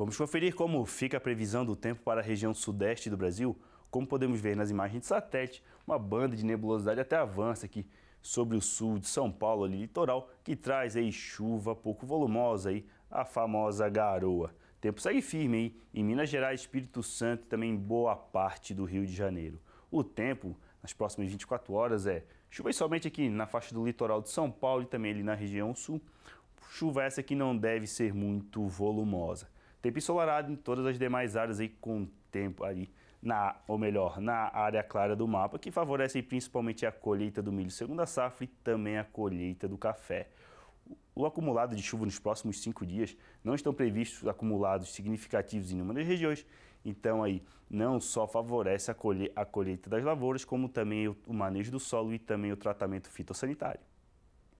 Vamos conferir como fica a previsão do tempo para a região sudeste do Brasil. Como podemos ver nas imagens de satélite, uma banda de nebulosidade até avança aqui sobre o sul de São Paulo, ali, litoral, que traz aí chuva pouco volumosa, aí, a famosa garoa. tempo segue firme aí, em Minas Gerais, Espírito Santo e também boa parte do Rio de Janeiro. O tempo nas próximas 24 horas é chuva somente aqui na faixa do litoral de São Paulo e também ali na região sul. Chuva essa que não deve ser muito volumosa tempo ensolarado em todas as demais áreas aí com tempo ali na, ou melhor, na área clara do mapa, que favorece principalmente a colheita do milho segunda safra e também a colheita do café. O acumulado de chuva nos próximos cinco dias não estão previstos acumulados significativos em nenhuma das regiões, então aí não só favorece a, colhe a colheita das lavouras, como também o, o manejo do solo e também o tratamento fitossanitário.